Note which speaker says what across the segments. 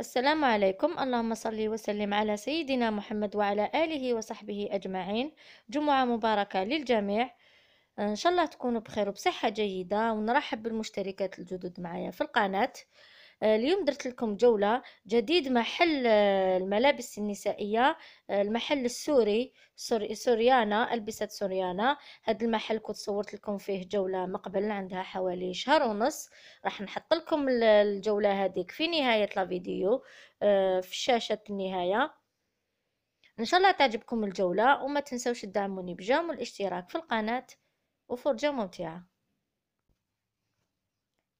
Speaker 1: السلام عليكم اللهم صل وسلم على سيدنا محمد وعلى آله وصحبه أجمعين جمعة مباركة للجميع إن شاء الله تكونوا بخير وبصحة جيدة ونرحب بالمشتركات الجدد معايا في القناة آه، اليوم درت لكم جولة جديد محل آه، الملابس النسائية آه، المحل السوري سوريانا ألبسة سوريانا هذا المحل كنت صورت لكم فيه جولة مقبل عندها حوالي شهر ونص راح نحط لكم الجولة هذيك في نهاية الفيديو في شاشة النهاية ان شاء الله تعجبكم الجولة وما تنسوش تدعموني بجام والاشتراك في القناة وفرجة ممتعة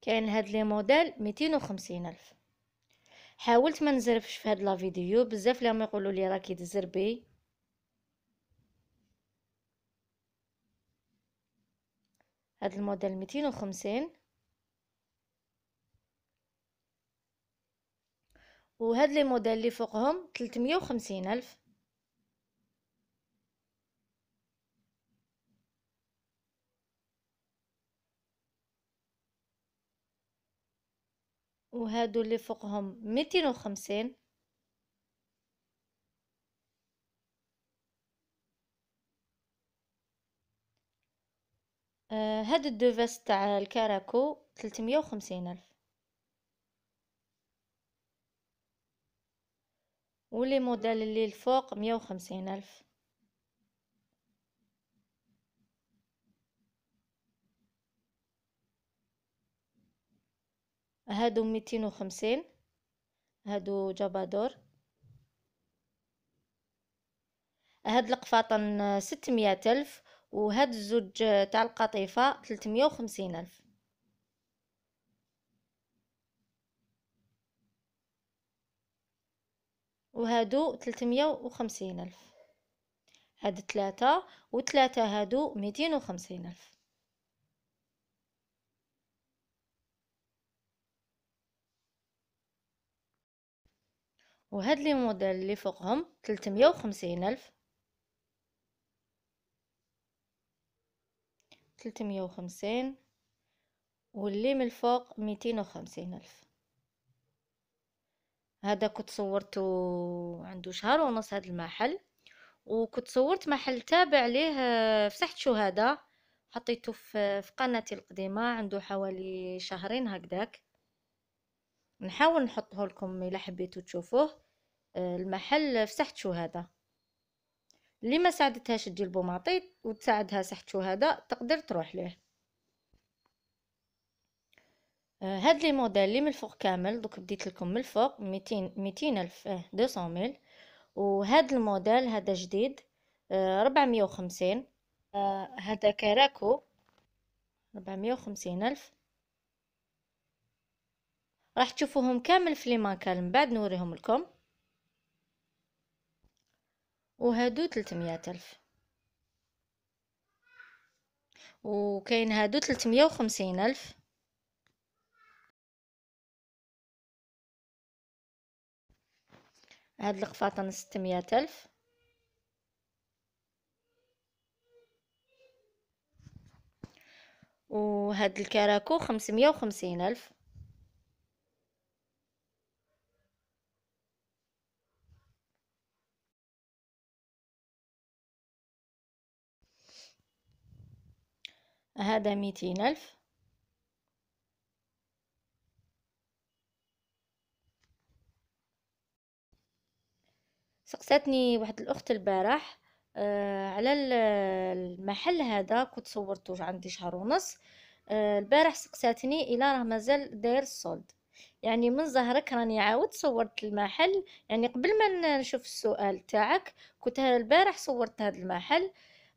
Speaker 1: كاين هاد لي موديل ميتين وخمسين الف حاولت ما نزرفش في هاد لا فيديو بزاف لهم يقولوا لي راكي تزربي هاد الموديل ميتين وخمسين وهاد لي موديل اللي فوقهم تلتمية وخمسين الف وهادو اللي فوقهم ميتين وخمسين آه هاد الدوفاس تاع الكاراكو تلتمية وخمسين ألف ولي موديل اللي الفوق مية وخمسين ألف هادو ميتين وخمسين هادو جبادور هاد القفاطن ستمية ألف وهاد الزوج تاع القطيفة تلتمية وخمسين ألف وهادو تلتمية وخمسين ألف هاد ثلاثة وثلاثة هادو ميتين وخمسين ألف وهاد لي موديل اللي فوقهم 350 ألف 350 واللي من الفوق 250 ألف هذا كنت صورته عنده شهر ونص هذا المحل وكنت صورت محل تابع ليه آه، في ساحة شهداء حطيته في قناتي القديمة عنده حوالي شهرين هكذاك نحاول نحطه لكم الا حبيتو تشوفوه آه، المحل في ساحه شهداء اللي ما ساعدتهاش تجي البوماطيط وتساعدها ساحه شهداء تقدر تروح ليه آه، هاد لي موديل لي من الفوق كامل دوك بديت لكم من الفوق 200 200 الف 200 آه، ميل وهاد الموديل هذا جديد 450 هذا كراكو 450 الف راح تشوفوهم كامل في ليمانكال من بعد نوريهم لكم وهادو 300 ألف وكاين هادو 350 ألف هاد القفاطن 600 ألف وهاد الكراكو 550 ألف هذا ميتين ألف سقساتني واحد الأخت البارح آه على المحل هذا كنت صورته عندي شهر ونص آه البارح سقساتني إلى راه مازال داير الصولد يعني من ظهرك راني عاود صورت المحل يعني قبل ما نشوف السؤال تاعك كنت البارح صورت هذا المحل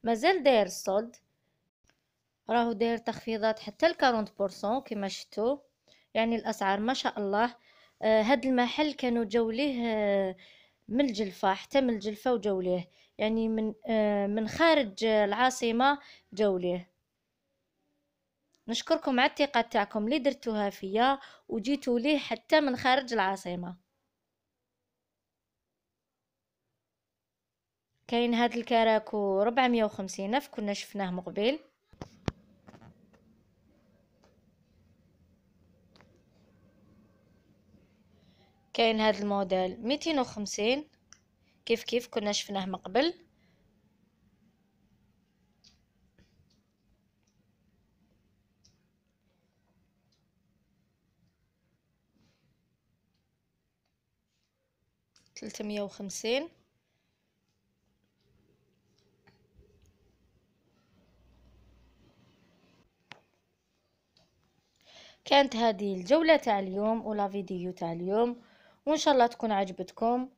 Speaker 1: مازال داير الصولد راهو داير تخفيضات حتى ل 40% كما شفتوا يعني الاسعار ما شاء الله آه هاد المحل كانوا جوليه آه من الجلفة حتى من الجلفة وجوليه يعني من آه من خارج العاصمة جوليه نشكركم على الثقة تاعكم اللي درتوها فيا وجيتوا ليه حتى من خارج العاصمة كاين هاد الكراكو 450 كنا شفناه مقبل كاين هذا الموديل ميتين وخمسين كيف كيف كنا شفناه من قبل ثلاثمية وخمسين كانت هذه الجولة تاع اليوم ولا فيديو تاع اليوم وإن شاء الله تكون عجبتكم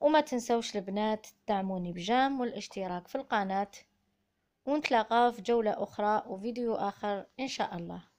Speaker 1: وما تنسوش البنات تدعموني بجام والاشتراك في القناة ونتلاقاو في جولة أخرى وفيديو آخر إن شاء الله